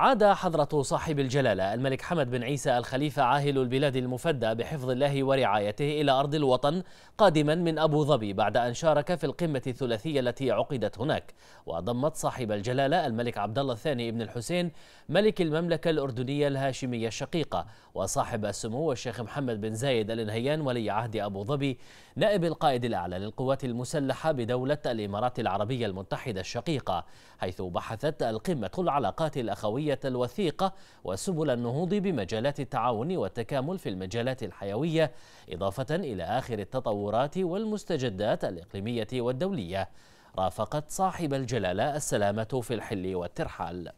عاد حضرة صاحب الجلالة الملك حمد بن عيسى الخليفة عاهل البلاد المفدى بحفظ الله ورعايته إلى أرض الوطن قادما من أبو ظبي بعد أن شارك في القمة الثلاثية التي عقدت هناك وضمت صاحب الجلالة الملك عبد الله الثاني بن الحسين ملك المملكة الأردنية الهاشمية الشقيقة وصاحب السمو الشيخ محمد بن زايد الانهيان ولي عهد أبو ظبي نائب القائد الأعلى للقوات المسلحة بدولة الإمارات العربية المتحدة الشقيقة حيث بحثت القمة العلاقات الأخوية الدولية الوثيقة وسبل النهوض بمجالات التعاون والتكامل في المجالات الحيوية إضافة إلى آخر التطورات والمستجدات الإقليمية والدولية رافقت صاحب الجلالة السلامة في الحل والترحال